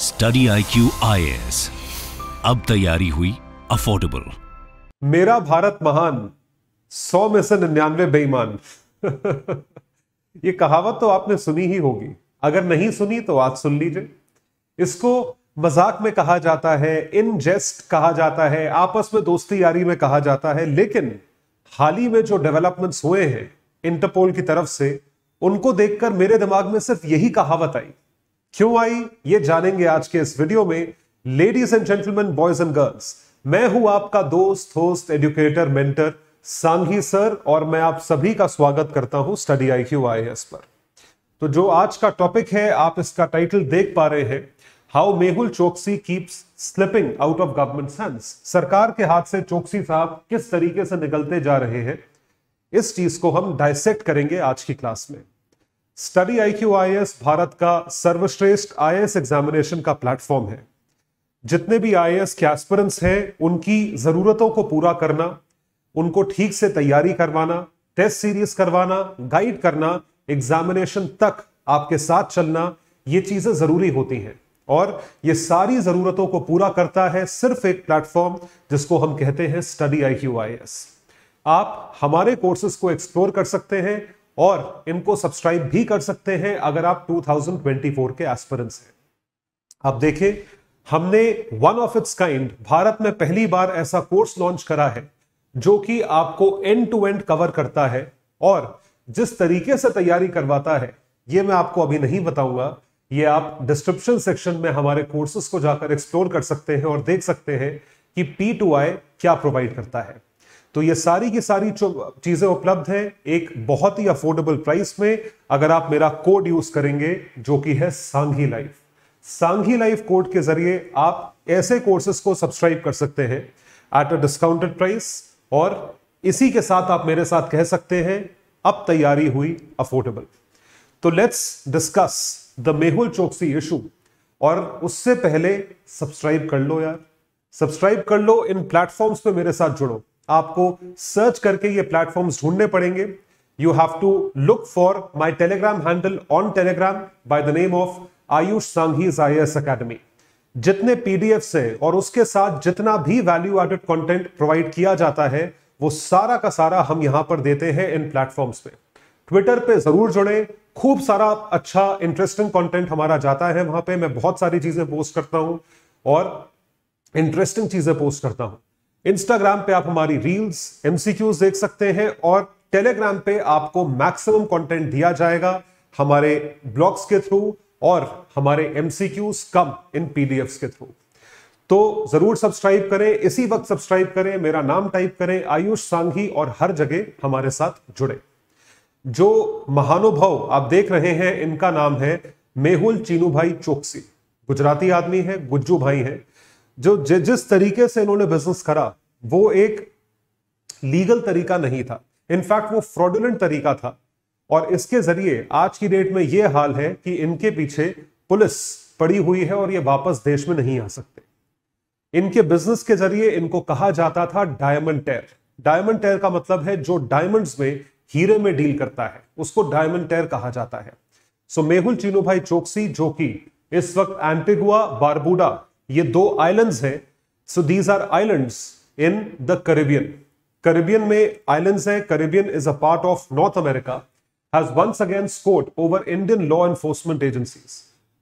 Study I Q I S अब तैयारी हुई अफोर्डेबल मेरा भारत महान सौ में से निन्यानवे बेईमान ये कहावत तो आपने सुनी ही होगी अगर नहीं सुनी तो आज सुन लीजिए इसको मजाक में कहा जाता है इन जेस्ट कहा जाता है आपस में दोस्ती यारी में कहा जाता है लेकिन हाल ही में जो डेवलपमेंट्स हुए हैं इंटरपोल की तरफ से उनको देखकर मेरे दिमाग में सिर्फ यही कहावत आई क्यों आई ये जानेंगे आज के इस वीडियो में ladies and gentleman boys and girls मैं हूं आपका दोस्त host educator mentor Sanghi sir और मैं आप सभी का स्वागत करता हूं study I Q I A पर तो जो आज का टॉपिक है आप इसका टाइटल देख पा रहे हैं how Mehul Choksi keeps slipping out of government hands सरकार के हाथ से चौकसी साहब किस तरीके से निकलते जा रहे हैं इस चीज को हम डायसेक्ट करेंगे आज की क्लास में Study I Q I S Bharat का सर्वश्रेष्ठ आई एस एग्जामिनेशन का प्लेटफॉर्म है जितने भी आई एस के एस्पिरेंट्स हैं उनकी ज़रूरतों को पूरा करना उनको ठीक से तैयारी करवाना टेस्ट सीरीज करवाना गाइड करना एग्जामिनेशन तक आपके साथ चलना ये चीज़ें ज़रूरी होती हैं और ये सारी ज़रूरतों को पूरा करता है सिर्फ एक प्लेटफॉर्म जिसको हम कहते हैं study I Q I A S हमारे कोर्सेज को एक्सप्लोर कर सकते हैं और इनको सब्सक्राइब भी कर सकते हैं अगर आप 2024 के एस्पिरेंट्स हैं आप देखें हमने one of its kind Bharat में पहली बार ऐसा कोर्स लॉन्च करा है जो कि आपको एंड टू एंड कवर करता है और जिस तरीके से तैयारी करवाता है ये मैं आपको अभी नहीं बताऊंगा ये आप डिस्क्रिप्शन सेक्शन में हमारे कोर्सेस को जाकर एक्सप्लोर कर सकते हैं और देख सकते हैं कि पी टू आई क्या प्रोवाइड करता है तो ये सारी की सारी चीज़ें उपलब्ध हैं एक बहुत ही अफोर्डेबल प्राइस में अगर आप मेरा कोड यूज करेंगे जो कि है Sanghi life Sanghi life code के जरिए आप ऐसे कोर्सेस को सब्सक्राइब कर सकते हैं एट अ डिस्काउंटेड प्राइस और इसी के साथ आप मेरे साथ कह सकते हैं अब तैयारी हुई अफोर्डेबल तो लेट्स डिस्कस द मेहुल चौकसी इशू और उससे पहले सब्सक्राइब कर लो यार सब्सक्राइब कर लो इन प्लेटफॉर्म्स पे मेरे साथ जुड़ो आपको सर्च करके ये प्लेटफॉर्म ढूंढने पड़ेंगे you have to look for my telegram handle on telegram by the name of Ayush Sanghi I A अकेडमी जितने पीडीएफ से और उसके साथ जितना भी वैल्यू एडेड कंटेंट प्रोवाइड किया जाता है वो सारा का सारा हम यहां पर देते हैं इन प्लेटफॉर्म्स पे ट्विटर पे जरूर जुड़े खूब सारा अच्छा इंटरेस्टिंग कंटेंट हमारा जाता है वहां पे मैं बहुत सारी चीजें पोस्ट करता हूं और इंटरेस्टिंग चीजें पोस्ट करता हूं इंस्टाग्राम पे आप हमारी रील्स एमसीक्यूज देख सकते हैं और टेलीग्राम पे आपको मैक्सिमम कंटेंट दिया जाएगा हमारे ब्लॉग्स के थ्रू और हमारे एमसीक्यूज कम इन पीडीएफ के थ्रू तो जरूर सब्सक्राइब करें इसी वक्त सब्सक्राइब करें मेरा नाम टाइप करें आयुष सांघी और हर जगह हमारे साथ जुड़े जो महानुभव आप देख रहे हैं इनका नाम है मेहुल चीनू भाई चोकसी गुजराती आदमी है गुज्जू भाई हैं जो जिस तरीके से इन्होंने बिजनेस करा वो एक लीगल तरीका नहीं था इनफैक्ट वो फ्रॉडुलेंट तरीका था और इसके जरिए आज की डेट में ये हाल है कि इनके पीछे पुलिस पड़ी हुई है और ये वापस देश में नहीं आ सकते इनके बिजनेस के जरिए इनको कहा जाता था डायमंड टेर डायमंड टेर का मतलब है जो डायमंड्स में हीरे में डील करता है उसको डायमंड टेर कहा जाता है सो मेहुल चीनू भाई चोकसी जो कि इस वक्त एंटिगुआ बारबूडा ये दो आइलैंड्स हैं so these are islands in the Caribbean Caribbean में आइलैंड्स हैं Caribbean is a part of North America has once again scored over Indian law enforcement agencies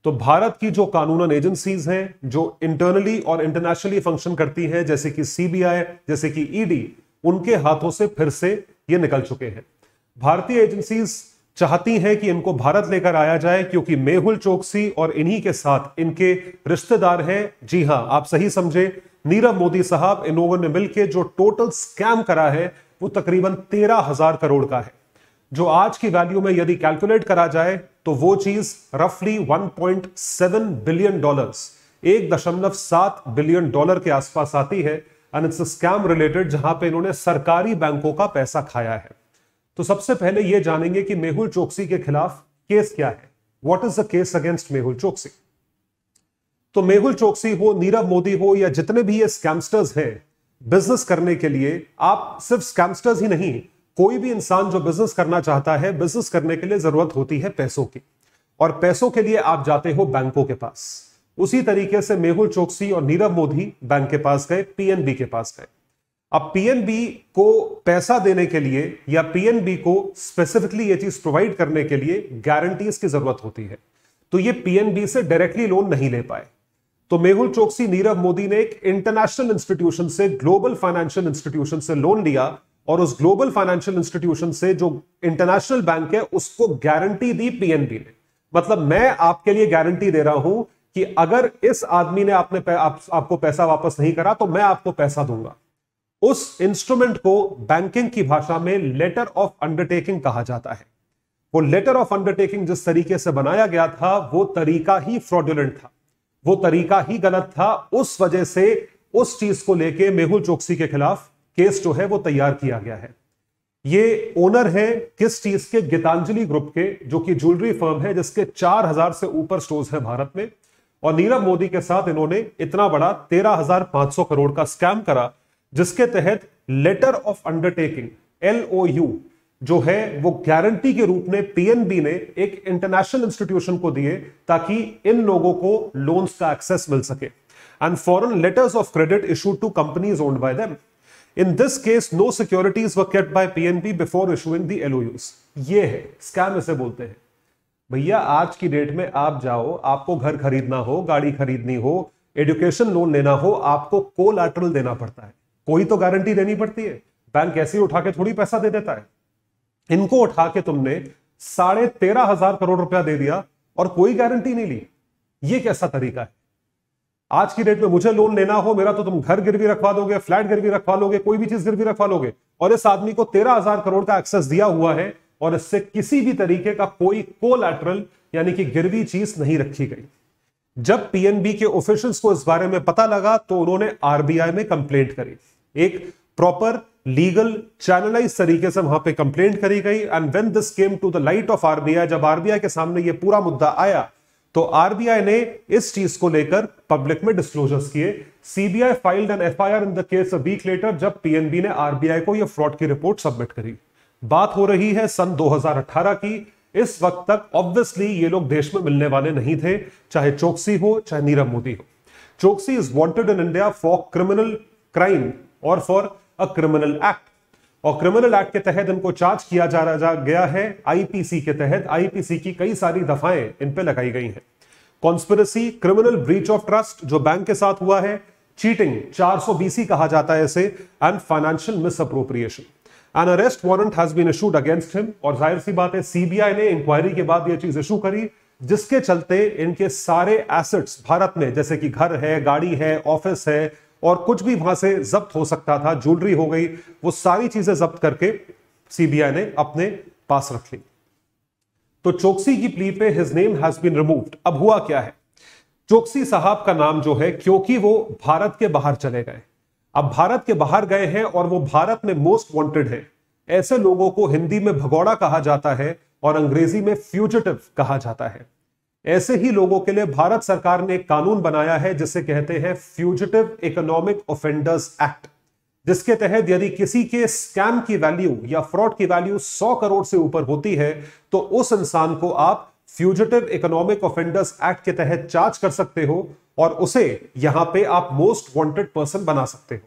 तो भारत की जो कानूनन एजेंसीज हैं जो इंटरनली और इंटरनेशनली फंक्शन करती हैं जैसे कि सीबीआई जैसे कि ईडी e उनके हाथों से फिर से ये निकल चुके हैं भारतीय एजेंसीज चाहती हैं कि इनको भारत लेकर आया जाए क्योंकि मेहुल चौकसी और इन्हीं के साथ इनके रिश्तेदार हैं जी हां आप सही समझे नीरव मोदी साहब इन लोगों ने मिलकर जो टोटल स्कैम करा है वो तकरीबन तेरह हजार करोड़ का है जो आज की वैल्यू में यदि कैलकुलेट करा जाए तो वो चीज रफली 1.7 बिलियन डॉलर्स एक दशमलव सात बिलियन डॉलर के आसपास आती है एंड इट्स स्कैम रिलेटेड जहां पे इन्होंने सरकारी बैंकों का पैसा खाया है तो सबसे पहले यह जानेंगे कि मेहुल चौकसी के खिलाफ केस क्या है what is the case against Mehul Choksi तो मेहुल चौकसी हो नीरव मोदी हो या जितने भी ये स्कैमस्टर्स हैं बिजनेस करने के लिए आप सिर्फ स्कैमस्टर्स ही नहीं कोई भी इंसान जो बिजनेस करना चाहता है बिजनेस करने के लिए जरूरत होती है पैसों की और पैसों के लिए आप जाते हो बैंकों के पास उसी तरीके से मेहुल चौकसी और नीरव मोदी बैंक के पास गए पीएनबी के पास गए अब पीएनबी को पैसा देने के लिए या पीएनबी को स्पेसिफिकली ये चीज प्रोवाइड करने के लिए गारंटीज की जरूरत होती है तो ये पीएनबी से डायरेक्टली लोन नहीं ले पाए तो मेहुल चौकसी नीरव मोदी ने एक इंटरनेशनल इंस्टीट्यूशन से ग्लोबल फाइनेंशियल इंस्टीट्यूशन से लोन लिया और उस ग्लोबल फाइनेंशियल इंस्टीट्यूशन से जो इंटरनेशनल बैंक है उसको गारंटी दी पीएनबी ने मतलब मैं आपके लिए गारंटी दे रहा हूं कि अगर इस आदमी ने आपने आप, आपको पैसा वापस नहीं करा तो मैं आपको पैसा दूंगा उस इंस्ट्रूमेंट को बैंकिंग की भाषा में लेटर ऑफ अंडरटेकिंग कहा जाता है वो लेटर ऑफ अंडरटेकिंग जिस तरीके से बनाया गया था वो तरीका ही फ्रॉडुलेंट था वो तरीका ही गलत था उस वजह से उस चीज को लेके मेहुल चौकसी के खिलाफ केस जो है वो तैयार किया गया है ये ओनर है किस चीज के गीतांजलि ग्रुप के जो कि ज्वेलरी फर्म है जिसके 4000 से ऊपर स्टोर्स हैं भारत में और नीरव मोदी के साथ इन्होंने इतना बड़ा 13,500 करोड़ का स्कैम करा जिसके तहत लेटर ऑफ अंडरटेकिंग यू जो है वो गारंटी के रूप में पीएनबी ने एक इंटरनेशनल इंस्टीट्यूशन को दिए ताकि इन लोगों को लोन्स का एक्सेस मिल सके and foreign letters of credit issued to companies owned by them in this case no securities were kept by PNB before issuing the LOUs ये है स्कैम इसे बोलते हैं भैया आज की डेट में आप जाओ आपको घर खरीदना हो गाड़ी खरीदनी हो एजुकेशन लोन लेना हो आपको कोलैटरल देना पड़ता है कोई तो गारंटी देनी पड़ती है बैंक ऐसे ही उठा के थोड़ी पैसा दे देता है इनको उठा के तुमने साढ़े तेरह हजार करोड़ रुपया दे दिया और कोई गारंटी नहीं ली ये कैसा तरीका है आज की डेट में मुझे लोन लेना हो मेरा तो तुम घर गिरवी रखवा दोगे फ्लैट गिरवी रखवा लोगे कोई भी चीज गिरवी रखवा लोगे और इस आदमी को तेरह हजार करोड़ का एक्सेस दिया हुआ है और इससे किसी भी तरीके का कोई कोलैटरल यानी कि गिरवी चीज नहीं रखी गई जब पीएनबी के ऑफिशियल्स को इस बारे में पता लगा तो उन्होंने आरबीआई में कंप्लेंट करी एक प्रॉपर लीगल चैनलाइज तरीके से वहां पे कंप्लेंट करी गई and when this came to the light of RBI जब आरबीआई के सामने ये पूरा मुद्दा आया तो आरबीआई ने इस चीज को लेकर पब्लिक में डिस्क्लोजर्स किए CBI filed an FIR in the case a week later जब पीएनबी ने आरबीआई को ये फ्रॉड की रिपोर्ट सबमिट करी बात हो रही है सन 2018 की इस वक्त तक ऑब्वियसली ये लोग देश में मिलने वाले नहीं थे चाहे चौकसी हो चाहे नीरव मोदी हो Choksi is wanted in India for criminal crime और फॉर अ क्रिमिनल एक्ट और क्रिमिनल एक्ट के तहत इनको चार्ज किया जा रहा जा गया है आईपीसी के तहत आईपीसी की कई सारी दफाएं इन पे लगाई गई हैं conspiracy criminal breach of trust जो बैंक के साथ हुआ है चीटिंग चार बीसी कहा जाता है इसे and financial misappropriation an arrest warrant has been issued against him और जाहिर सी बात है सीबीआई ने इंक्वायरी के बाद यह चीज इशू करी जिसके चलते इनके सारे एसेट्स भारत में जैसे कि घर है गाड़ी है ऑफिस है और कुछ भी वहां से जब्त हो सकता था ज्वेलरी हो गई वो सारी चीजें जब्त करके सीबीआई ने अपने पास रख ली तो चौकसी की प्ली पे his name has been removed अब हुआ क्या है चौकसी साहब का नाम जो है क्योंकि वो भारत के बाहर चले गए अब भारत के बाहर गए हैं और वो भारत में मोस्ट वांटेड है ऐसे लोगों को हिंदी में भगौड़ा कहा जाता है और अंग्रेजी में फ्यूजिटिव कहा जाता है ऐसे ही लोगों के लिए भारत सरकार ने एक कानून बनाया है जिसे कहते हैं फ्यूजिटिव इकोनॉमिक ऑफेंडर्स एक्ट जिसके तहत यदि किसी के स्कैम की वैल्यू या फ्रॉड की वैल्यू सौ करोड़ से ऊपर होती है तो उस इंसान को आप फ्यूजिटिव इकोनॉमिक ऑफेंडर्स एक्ट के तहत चार्ज कर सकते हो और उसे यहां पे आप मोस्ट वांटेड पर्सन बना सकते हो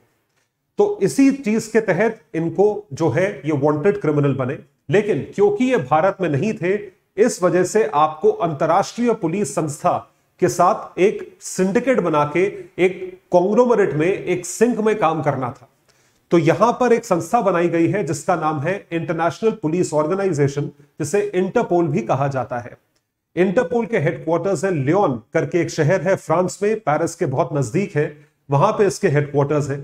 तो इसी चीज के तहत इनको जो है ये वांटेड क्रिमिनल बने लेकिन क्योंकि ये भारत में नहीं थे इस वजह से आपको अंतर्राष्ट्रीय पुलिस संस्था के साथ एक सिंडिकेट बना के एक कॉन्ग्रोमरेट में एक सिंक में काम करना था तो यहां पर एक संस्था बनाई गई है जिसका नाम है इंटरनेशनल पुलिस ऑर्गेनाइजेशन जिसे इंटरपोल भी कहा जाता है इंटरपोल के हेडक्वार्टर्स है लियोन करके एक शहर है फ्रांस में पेरिस के बहुत नजदीक है वहां पे इसके हेडक्वार्टर्स है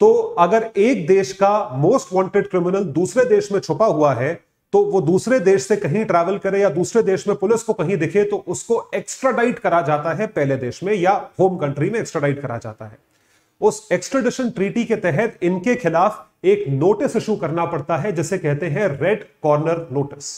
तो अगर एक देश का मोस्ट वांटेड क्रिमिनल दूसरे देश में छुपा हुआ है तो वो दूसरे देश से कहीं ट्रैवल करे या दूसरे देश में पुलिस को कहीं दिखे तो उसको एक्स्ट्राडाइट करा जाता है पहले देश में या होम कंट्री में एक्स्ट्राडाइट करा जाता है उस एक्सट्रेडिशन ट्रीटी के तहत इनके खिलाफ एक नोटिस इशू करना पड़ता है जिसे कहते हैं red corner notice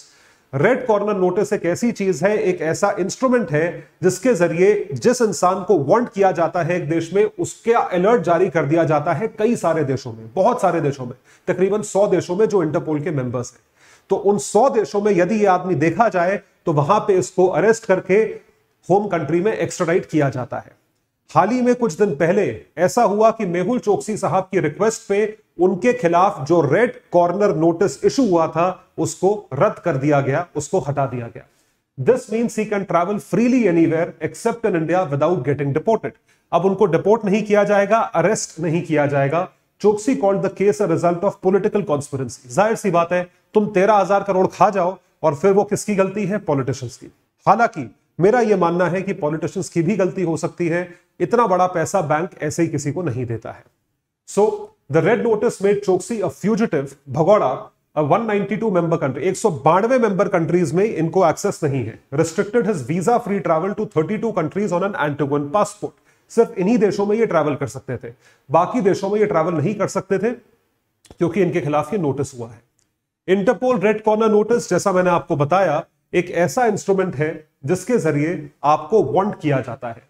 red corner notice एक ऐसी चीज है एक ऐसा इंस्ट्रूमेंट है जिसके जरिए जिस इंसान को वांट किया जाता है एक देश में उसके अलर्ट जारी कर दिया जाता है कई सारे देशों में बहुत सारे देशों में तकरीबन सौ देशों में जो इंटरपोल के मेंबर्स हैं तो उन सौ देशों में यदि ये आदमी देखा जाए तो वहां पे इसको अरेस्ट करके होम कंट्री में एक्स्ट्राडाइट किया जाता है हाल ही में कुछ दिन पहले ऐसा हुआ कि मेहुल चौकसी साहब की रिक्वेस्ट पे उनके खिलाफ जो रेड कॉर्नर नोटिस इशू हुआ था उसको रद्द कर दिया गया उसको हटा दिया गया this means he can travel freely anywhere except in India without getting deported अब उनको डिपोर्ट नहीं किया जाएगा अरेस्ट नहीं किया जाएगा Choksi called the case a result of political conspiracy जाहिर सी बात है तुम तेरह हजार करोड़ खा जाओ और फिर वो किसकी गलती है पॉलिटिशियंस की हालांकि मेरा यह मानना है कि पॉलिटिशियंस की भी गलती हो सकती है इतना बड़ा पैसा बैंक ऐसे ही किसी को नहीं देता है so the red notice made Choksi a fugitive भगोड़ा 192 मेंबर कंट्री एक सौ बानवे मेंबर कंट्रीज में इनको एक्सेस नहीं है restricted his visa free travel to thirty two countries on an Antiguan passport सिर्फ इन्हीं देशों में ये ट्रैवल कर सकते थे बाकी देशों में ये ट्रैवल नहीं कर सकते थे क्योंकि इनके खिलाफ ये नोटिस हुआ है इंटरपोल रेड कॉर्नर नोटिस जैसा मैंने आपको बताया एक ऐसा इंस्ट्रूमेंट है जिसके जरिए आपको वॉन्ट किया जाता है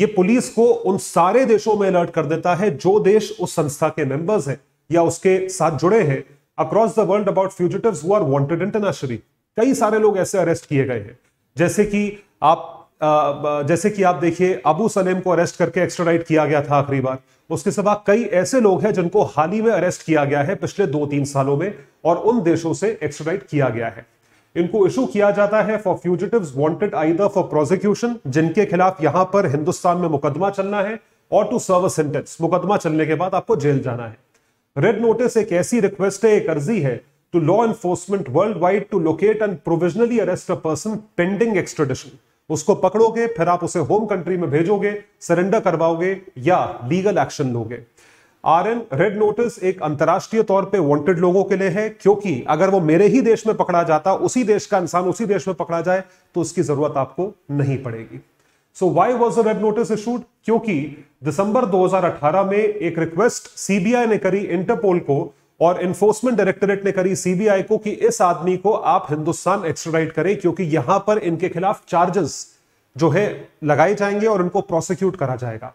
ये पुलिस को उन सारे देशों में अलर्ट कर देता है जो देश उस संस्था के मेंबर्स हैं या उसके साथ जुड़े हैं across the world about fugitives who are wanted internationally कई सारे लोग ऐसे अरेस्ट किए गए हैं जैसे कि आप जैसे कि आप देखिए अबू सलेम को अरेस्ट करके एक्सट्राइट किया गया था आखिरी बार उसके सिवा कई ऐसे लोग हैं जिनको हाल ही में अरेस्ट किया गया है पिछले दो तीन सालों में और उन देशों से एक्स्ट्राडाइट किया गया है इनको इशू किया जाता है for fugitive wanted either for prosecution जिनके खिलाफ यहां पर हिंदुस्तान में मुकदमा चलना है और टू सर्व सेंटेंस मुकदमा चलने के बाद आपको जेल जाना है रेड नोटिस एक ऐसी रिक्वेस्ट है एक अर्जी है to law enforcement worldwide to locate and provisionally arrest a person pending extradition उसको पकड़ोगे फिर आप उसे होम कंट्री में भेजोगे सरेंडर करवाओगे या लीगल एक्शन लोगे आर एन रेड नोटिस एक अंतर्राष्ट्रीय तौर पे वांटेड लोगों के लिए है क्योंकि अगर वो मेरे ही देश में पकड़ा जाता उसी देश का इंसान उसी देश में पकड़ा जाए तो उसकी जरूरत आपको नहीं पड़ेगी so why was a red notice issued क्योंकि दिसंबर 2018 में एक रिक्वेस्ट सीबीआई ने करी इंटरपोल को और इन्फोर्समेंट डायरेक्टोरेट ने करी सीबीआई को कि इस आदमी को आप हिंदुस्तान एक्सट्राइट करें क्योंकि यहां पर इनके खिलाफ चार्जेस जो है लगाए जाएंगे और इनको प्रोसिक्यूट करा जाएगा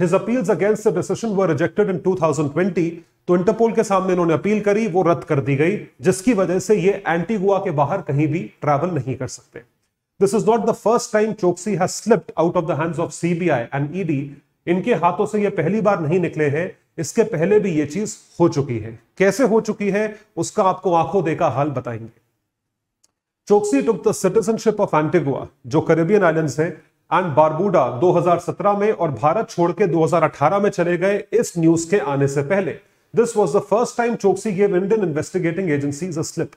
his appeals against the decision were rejected in 2020 तो इंटरपोल के सामने इन्होंने अपील करी वो रद्द कर दी गई जिसकी वजह से ये एंटीगुआ के बाहर कहीं भी ट्रैवल नहीं कर सकते this is not the first time Choksi has slipped out of the hands of CBI and ED इनके हाथों से ये पहली बार नहीं निकले हैं इसके पहले भी ये चीज हो चुकी है कैसे हो चुकी है उसका आपको आंखों देखा हाल बताएंगे Choksi took the citizenship of Antigua जो करेबियन आइलैंड है एंड बारबूडा 2017 में और भारत छोड़ के 2018 में चले गए इस न्यूज के आने से पहले this was the first time Choksi gave Indian investigating agency slip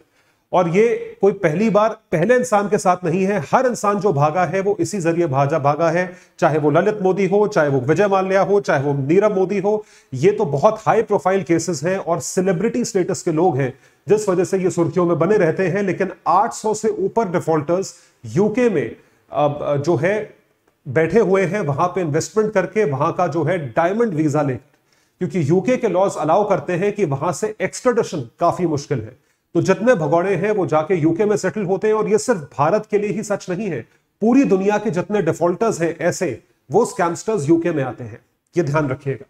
और ये कोई पहली बार पहले इंसान के साथ नहीं है हर इंसान जो भागा है वो इसी जरिए भाजा भागा है चाहे वो ललित मोदी हो चाहे वो विजय माल्या हो चाहे वो नीरव मोदी हो ये तो बहुत हाई प्रोफाइल केसेस हैं और सेलिब्रिटी स्टेटस के लोग हैं जिस वजह से ये सुर्खियों में बने रहते हैं लेकिन 800 से ऊपर डिफॉल्टर्स यूके में अब जो है बैठे हुए हैं वहां पर इन्वेस्टमेंट करके वहां का जो है डायमंड वीजा ले क्योंकि यूके के लॉज अलाउ करते हैं कि वहां से एक्सट्रोडेशन काफी मुश्किल है तो जितने भगौड़े हैं वो जाके यूके में सेटल होते हैं और ये सिर्फ भारत के लिए ही सच नहीं है पूरी दुनिया के जितने डिफॉल्टर्स हैं ऐसे वो स्कैमस्टर्स यूके में आते हैं ये ध्यान रखिएगा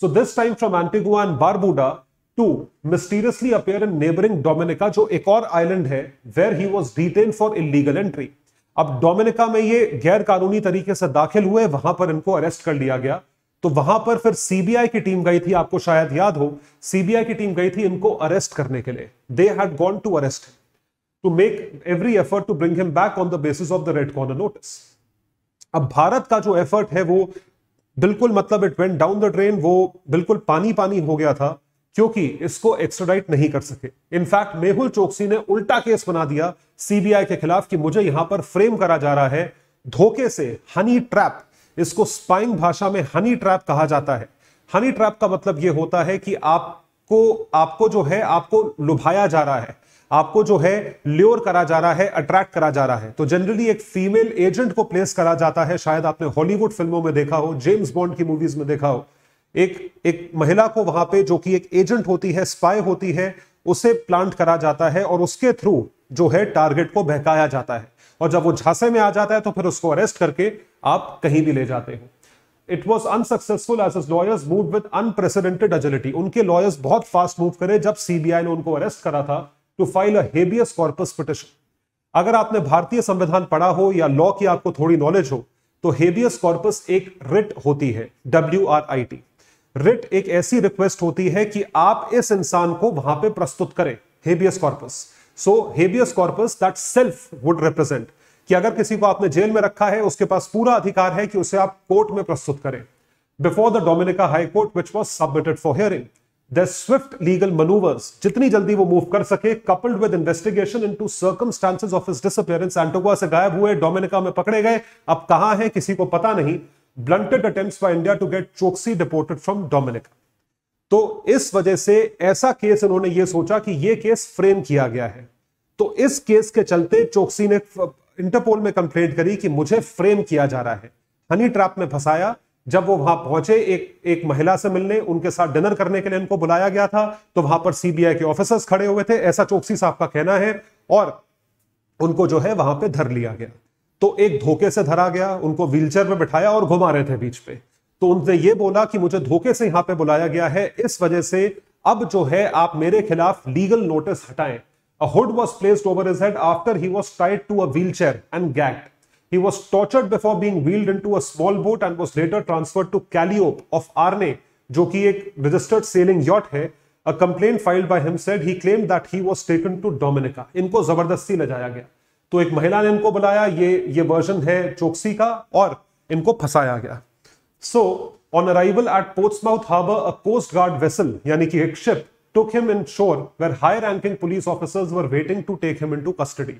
so this time from Antigua and Barbuda to mysteriously appear in neighbouring Dominica जो एक और आइलैंड है where he was detain for illegal entry अब डोमिनिका में ये गैर कानूनी तरीके से दाखिल हुए वहां पर इनको अरेस्ट कर लिया गया तो वहां पर फिर सीबीआई की टीम गई थी आपको शायद याद हो सीबीआई की टीम गई थी इनको अरेस्ट करने के लिए they had gone to arrest to make every effort to bring him back on the basis of the red corner notice अब भारत का जो एफर्ट है वो बिल्कुल मतलब it went down the drain वो बिल्कुल पानी पानी हो गया था क्योंकि इसको एक्सट्राडाइट नहीं कर सके इनफैक्ट मेहुल चौकसी ने उल्टा केस बना दिया सीबीआई के खिलाफ कि मुझे यहां पर फ्रेम करा जा रहा है धोखे से हनी ट्रैप इसको स्पाइंग भाषा में हनी ट्रैप कहा जाता है हनी ट्रैप का मतलब यह होता है कि आपको आपको जो है आपको लुभाया जा रहा है आपको जो है ल्योर करा जा रहा है अट्रैक्ट करा जा रहा है तो जनरली एक फीमेल एजेंट को प्लेस करा जाता है शायद आपने हॉलीवुड फिल्मों में देखा हो जेम्स बॉन्ड की मूवीज में देखा हो एक एक महिला को वहां पे जो कि एक एजेंट होती है स्पाई होती है उसे प्लांट करा जाता है और उसके थ्रू जो है टारगेट को बहकाया जाता है और जब वो झांसे में आ जाता है तो फिर उसको अरेस्ट करके आप कहीं भी ले जाते हो it was unsuccessful as his lawyers move with unprecedented agility उनके लॉयर्स बहुत फास्ट मूव करे जब सीबीआई ने उनको अरेस्ट करा था to file a corpus petition अगर आपने भारतीय संविधान पढ़ा हो या लॉ की आपको थोड़ी नॉलेज हो तो हेबियस कॉर्पस एक रिट होती है W R I T writ एक ऐसी रिक्वेस्ट होती है कि आप इस इंसान को वहां पे प्रस्तुत करें habeas corpus so habeas corpus that self would represent कि अगर किसी को आपने जेल में रखा है उसके पास पूरा अधिकार है कि उसे आप कोर्ट में प्रस्तुत करें before the Dominica high court which was submitted for hearing the swift legal manoeuvres जितनी जल्दी वो मूव कर सके coupled with investigation into circumstances of his disappearance Antigua से गायब हुए डोमिनिका में पकड़े गए अब कहां है किसी को पता नहीं blunted attempt by India to get Choksi deported from Dominica तो इस वजह से ऐसा केस इन्होंने ये सोचा कि ये केस फ्रेम किया गया है तो इस केस के चलते चौकसी ने इंटरपोल में कंप्लेंट करी कि मुझे फ्रेम किया जा रहा है हनी ट्रैप में फंसाया जब वो वहां पहुंचे एक एक महिला से मिलने उनके साथ डिनर करने के लिए इनको बुलाया गया था तो वहां पर सीबीआई के ऑफिसर्स खड़े हुए थे ऐसा चौकसी साहब का कहना है और उनको जो है वहां पर धर लिया गया तो एक धोखे से धरा गया उनको व्हीलचेयर में बिठाया और घुमा रहे थे बीच पे तो उनने ये बोला कि मुझे धोखे से यहां पे बुलाया गया है इस वजह से अब जो है आप मेरे खिलाफ लीगल नोटिस हटाएं A hood was placed over his head after he was tied to a wheelchair and gagged. He was tortured before being wheeled into a small boat and was later transferred to Calliope of Arne, जो कि एक registered sailing yacht है. A complaint filed by him said he claimed that he was taken to Dominica. इनको जबरदस्ती ले जाया गया तो एक महिला ने इनको बुलाया ये ये वर्जन है चोकसी का और इनको फंसाया गया So, on arrival at Portsmouth Harbour, a Coast Guard vessel, yani ki ek ship, took him in shore where high-ranking police officers were waiting to take him into custody.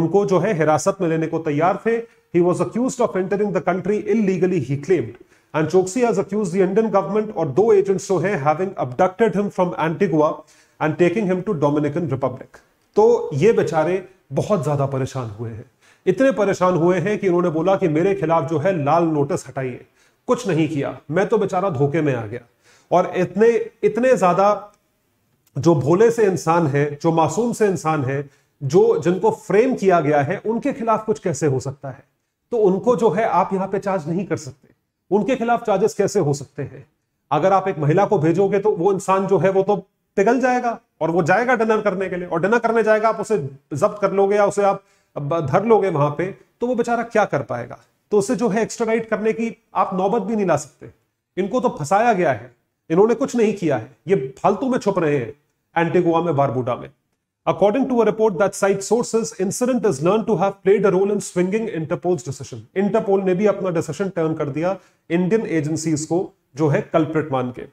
उनको जो है हिरासत में लेने को तैयार थे he was accuse of entering the country illegally he claimed and Choksi has accuse the Indian government और दो एजेंट्स जो है having abducted him from Antigua and taking him to Dominican Republic तो ये बेचारे बहुत ज्यादा परेशान हुए हैं इतने परेशान हुए हैं कि उन्होंने बोला कि मेरे खिलाफ जो है लाल नोटिस हटाइए कुछ नहीं किया मैं तो बेचारा धोखे में आ गया और इतने इतने ज्यादा जो भोले से इंसान है जो मासूम से इंसान है जो जिनको फ्रेम किया गया है उनके खिलाफ कुछ कैसे हो सकता है तो उनको जो है आप यहाँ पे चार्ज नहीं कर सकते उनके खिलाफ चार्जेस कैसे हो सकते हैं अगर आप एक महिला को भेजोगे तो वो इंसान जो है वो तो पिघल जाएगा और वो जाएगा डिनर करने के लिए और डिनर करने जाएगा आप उसे जब्त कर लोगे या उसे आप धर लोगे वहां पे तो वो बेचारा क्या कर पाएगा तो उसे जो है एक्स्ट्राडाइट करने की आप नौबत भी नहीं ला सकते इनको तो फंसाया गया है इन्होंने कुछ नहीं किया है ये फालतू में छुप रहे हैं एंटीगुआ में बारबूडा में According to a report that cites sources, incident is learned to have played a role in swinging Interpol's decision. Interpol ने भी अपना डिसीजन टर्न कर दिया इंडियन एजेंसीज को जो है कल्प्रिट मान के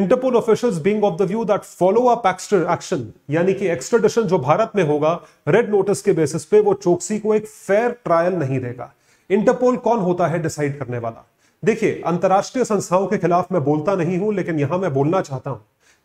Interpol officials being of the view that follow up action यानी कि एक्स्ट्राडिशन जो भारत में होगा रेड नोटिस के बेसिस पे वो चोकसी को एक फेयर ट्रायल नहीं देगा इंटरपोल कौन होता है डिसाइड करने वाला देखिए अंतर्राष्ट्रीय संस्थाओं के खिलाफ मैं बोलता नहीं हूं लेकिन यहां मैं बोलना चाहता हूं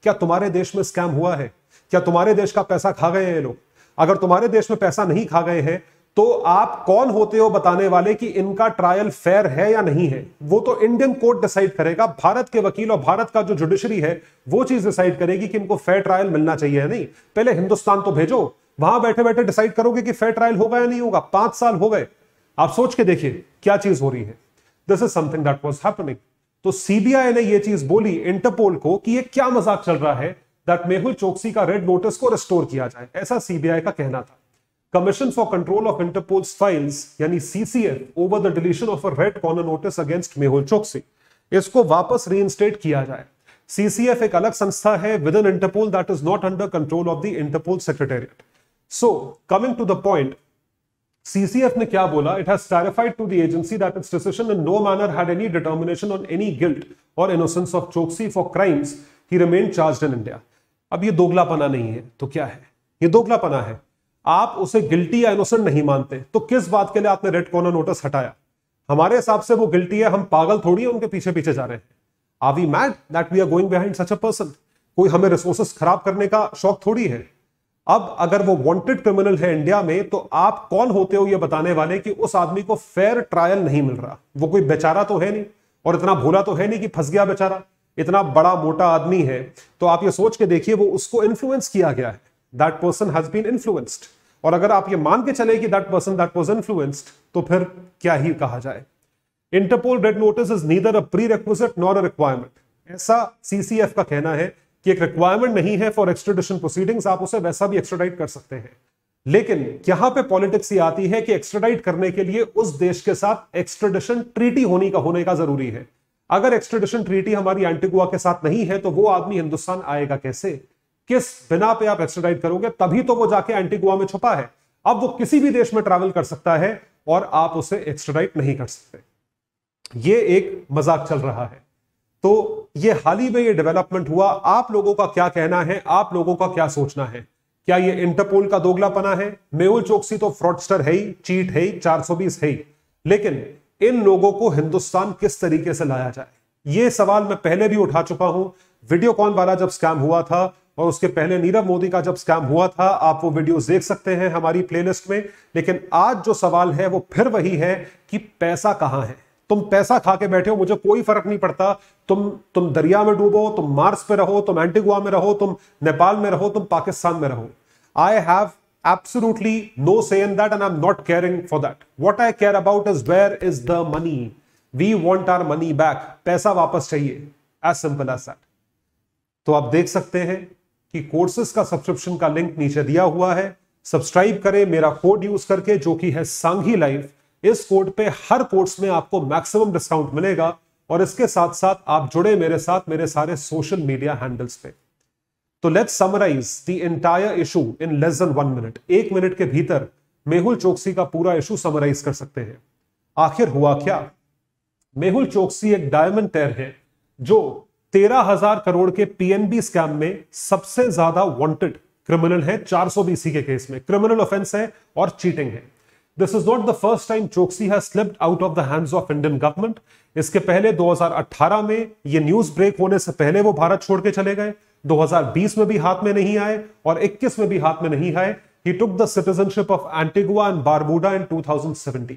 क्या तुम्हारे देश में स्कैम हुआ है क्या तुम्हारे देश का पैसा खा गए हैं लोग अगर तुम्हारे देश में पैसा नहीं खा गए हैं तो आप कौन होते हो बताने वाले कि इनका ट्रायल फेयर है या नहीं है वो तो इंडियन कोर्ट डिसाइड करेगा भारत के वकील और भारत का जो जुडिशरी है वो चीज डिसाइड करेगी कि इनको फेयर ट्रायल मिलना चाहिए या नहीं पहले हिंदुस्तान तो भेजो वहां बैठे बैठे डिसाइड करोगे कि फेयर ट्रायल होगा या नहीं होगा पांच साल हो गए आप सोच के देखिए क्या चीज हो रही है this is something that was happening तो सीबीआई ने यह चीज बोली इंटरपोल को कि यह क्या मजाक चल रहा है दैट मेहुल चौकसी का रेड नोटिस को रिस्टोर किया जाए ऐसा सीबीआई का कहना था commission for control of Interpol files यानी CCF over the deletion of a red corner notice against Mehul Choksi इसको वापस रीइंस्टेट किया जाए सीसीएफ एक अलग संस्था है within Interpol that is not under control of the Interpol secretariat so coming to the point CCF ने क्या बोला it has clarified to the agency that its decision in no manner had any determination on any guilt or innocence of Choksi for crimes he remained charged in India अब ये दोगलापना नहीं है तो क्या है ये दोगलापना है आप उसे गिल्टी या इनोसेंट नहीं मानते तो किस बात के लिए आपने रेड कॉर्नर नोटिस हटाया हमारे हिसाब से वो गिल्टी है हम पागल थोड़ी है उनके पीछे पीछे जा रहे हैं are we mad that we are going behind such a person कोई हमें रिसोर्सेस खराब करने का शौक थोड़ी है अब अगर वो वांटेड क्रिमिनल है इंडिया में तो आप कौन होते हो ये बताने वाले कि उस आदमी को फेयर ट्रायल नहीं मिल रहा वो कोई बेचारा तो है नहीं और इतना भोला तो है नहीं कि फंस गया बेचारा इतना बड़ा मोटा आदमी है तो आप ये सोच के देखिए वो उसको इन्फ्लुएंस किया गया है that person has been influenced और अगर आप ये मान के चले कि that person that was influenced तो फिर क्या ही कहा जाए Interpol red notice is neither a prerequisite nor a requirement ऐसा सीसीएफ का कहना है कि एक रिक्वायरमेंट नहीं है फॉर एक्सट्रोडिशन प्रोसीडिंग्स आप उसे वैसा भी एक्सट्रोडाइट कर सकते हैं लेकिन यहां पे पॉलिटिक्स ही आती है कि एक्सट्रोडाइट करने के लिए उस देश के साथ एक्सट्रोडिशन ट्रीटी होने का होने का जरूरी है अगर एक्सट्रोडिशन ट्रीटी हमारी एंटीगुआ के साथ नहीं है तो वो आदमी हिंदुस्तान आएगा कैसे किस बिना पे आप एक्सट्रोडाइट करोगे तभी तो वो जाके एंटीगुआ में छुपा है अब वो किसी भी देश में ट्रेवल कर सकता है और आप उसे एक्सट्रोडाइट नहीं कर सकते ये एक मजाक चल रहा है तो ये हाल ही में ये डेवलपमेंट हुआ आप लोगों का क्या कहना है आप लोगों का क्या सोचना है क्या ये इंटरपोल का दोगलापना है मेहुल चौकसी तो फ्रॉडस्टर है ही चीट है ही 420 है ही लेकिन इन लोगों को हिंदुस्तान किस तरीके से लाया जाए ये सवाल मैं पहले भी उठा चुका हूं वीडियो कॉन वाला जब स्कैम हुआ था और उसके पहले नीरव मोदी का जब स्कैम हुआ था आप वो वीडियोस देख सकते हैं हमारी प्लेलिस्ट में लेकिन आज जो सवाल है वो फिर वही है कि पैसा कहां है तुम पैसा खा के बैठे हो मुझे कोई फर्क नहीं पड़ता तुम तुम दरिया में डूबो तुम मार्स पे रहो तुम एंटीगुआ में रहो तुम नेपाल में रहो तुम पाकिस्तान में रहो आई have no say in that and I am not caring for that what I care about is where is the money we want our money back पैसा वापस चाहिए एज सिंपल एज that तो आप देख सकते हैं कि कोर्सेस का सब्सक्रिप्शन का लिंक नीचे दिया हुआ है सब्सक्राइब करें मेरा कोड यूज करके जो कि है सांघी लाइफ इस कोड पे हर कोर्स में आपको मैक्सिमम डिस्काउंट मिलेगा और इसके साथ साथ आप जुड़े मेरे साथ मेरे सारे सोशल मीडिया हैंडल्स पे तो let's summarise the issue in less than one minute एक मिनट के भीतर मेहुल चौकसी का पूरा इशू समराइज कर सकते हैं आखिर हुआ क्या मेहुल चौकसी एक डायमंड टेर है जो तेरह हजार करोड़ के पीएनबी स्कैम में सबसे ज्यादा वांटेड क्रिमिनल है चार सौ बीसी के केस में क्रिमिनल ऑफेंस है और चीटिंग है this is not the first time Choksi has slipped out of the hands of Indian government इसके पहले 2018 में ये न्यूज ब्रेक होने से पहले वो भारत छोड़ के चले गए 2020 में भी हाथ में नहीं आए और 21 में भी हाथ में नहीं आए he took the citizenship of Antigua and Barbuda in 2017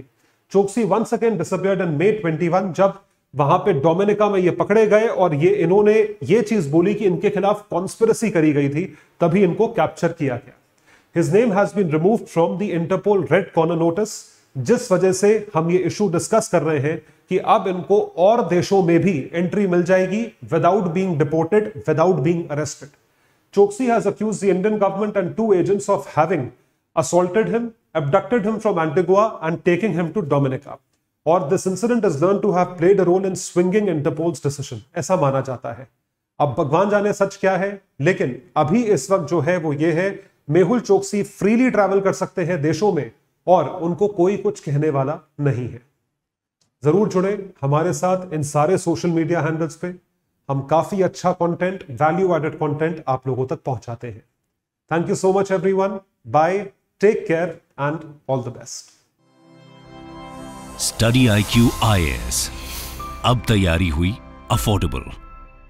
Choksi one second disappeared in May 21 जब वहां पे डोमिनिका में ये पकड़े गए और ये इन्होंने ये चीज बोली कि इनके खिलाफ कॉन्स्पिरसी करी गई थी तभी इनको कैप्चर किया गया his name has been remove from the Interpol red corner notice जिस वजह से हम ये इशू डिस्कस कर रहे हैं कि अब इनको और देशों में भी एंट्री मिल जाएगी without being deported without being arrested Choksi has accuse the Indian government and two agents of having assaulted him abducted him from Antigua and taking him to Dominica और this incident is learn to have played a role in swinging Interpol's decision ऐसा माना जाता है अब भगवान जाने सच क्या है लेकिन अभी इस वक्त जो है वो ये है मेहुल चौकसी फ्रीली ट्रैवल कर सकते हैं देशों में और उनको कोई कुछ कहने वाला नहीं है जरूर जुड़े हमारे साथ इन सारे सोशल मीडिया हैंडल्स पे हम काफी अच्छा कंटेंट वैल्यू एडेड कंटेंट आप लोगों तक पहुंचाते हैं thank you so much everyone bye take care and all the best study I Q I S अब तैयारी हुई अफोर्डेबल